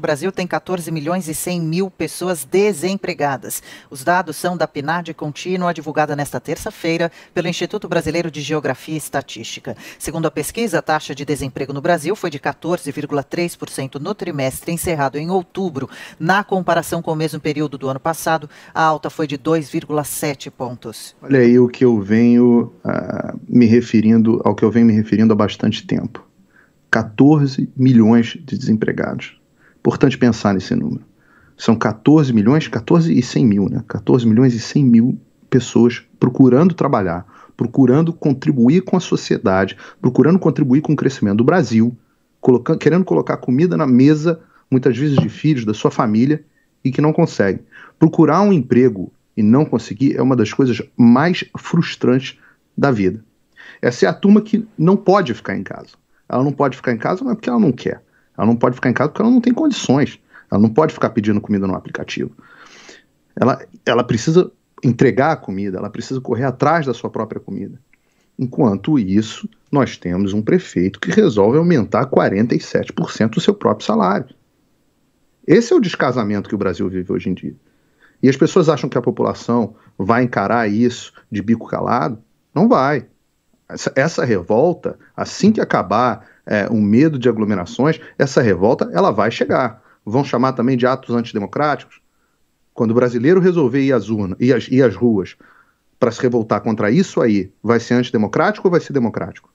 O Brasil tem 14 milhões e 100 mil pessoas desempregadas. Os dados são da PNAD contínua, divulgada nesta terça-feira pelo Instituto Brasileiro de Geografia e Estatística. Segundo a pesquisa, a taxa de desemprego no Brasil foi de 14,3% no trimestre encerrado em outubro. Na comparação com o mesmo período do ano passado, a alta foi de 2,7 pontos. Olha aí o que eu venho uh, me referindo, ao que eu venho me referindo há bastante tempo. 14 milhões de desempregados. Importante pensar nesse número. São 14 milhões, 14 e 100 mil, né? 14 milhões e 100 mil pessoas procurando trabalhar, procurando contribuir com a sociedade, procurando contribuir com o crescimento do Brasil, colocando, querendo colocar comida na mesa, muitas vezes de filhos, da sua família, e que não consegue. Procurar um emprego e não conseguir é uma das coisas mais frustrantes da vida. Essa é a turma que não pode ficar em casa. Ela não pode ficar em casa, mas é porque ela não quer. Ela não pode ficar em casa porque ela não tem condições. Ela não pode ficar pedindo comida no aplicativo. Ela, ela precisa entregar a comida, ela precisa correr atrás da sua própria comida. Enquanto isso, nós temos um prefeito que resolve aumentar 47% o seu próprio salário. Esse é o descasamento que o Brasil vive hoje em dia. E as pessoas acham que a população vai encarar isso de bico calado? Não vai. Essa, essa revolta, assim que acabar é, o medo de aglomerações, essa revolta ela vai chegar. Vão chamar também de atos antidemocráticos. Quando o brasileiro resolver ir às ir às, ir às ruas para se revoltar contra isso aí, vai ser antidemocrático ou vai ser democrático?